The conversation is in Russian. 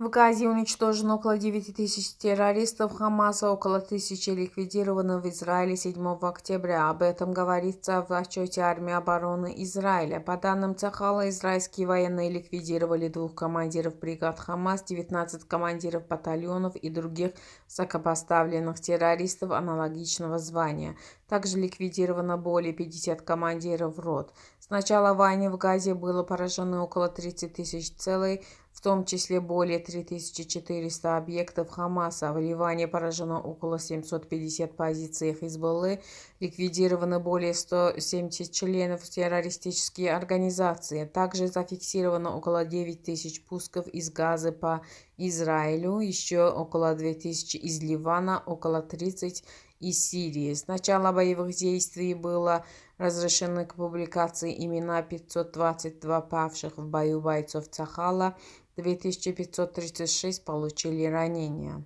В Газе уничтожено около 9 тысяч террористов Хамаса, около тысячи ликвидировано в Израиле 7 октября. Об этом говорится в отчете армии обороны Израиля. По данным Цахала, израильские военные ликвидировали двух командиров бригад Хамас, 19 командиров батальонов и других высокопоставленных террористов аналогичного звания. Также ликвидировано более 50 командиров рот. С начала войны в Газе было поражено около 30 тысяч целей в том числе более 3400 объектов Хамаса. В Ливане поражено около 750 позиций Хизбаллы, ликвидировано более 170 членов террористической организации. Также зафиксировано около 9000 пусков из газа по Израилю, еще около 2000 из Ливана, около 30 из Сирии. С начала боевых действий было разрешено к публикации имена 522 павших в бою бойцов Цахала, 2536 получили ранения.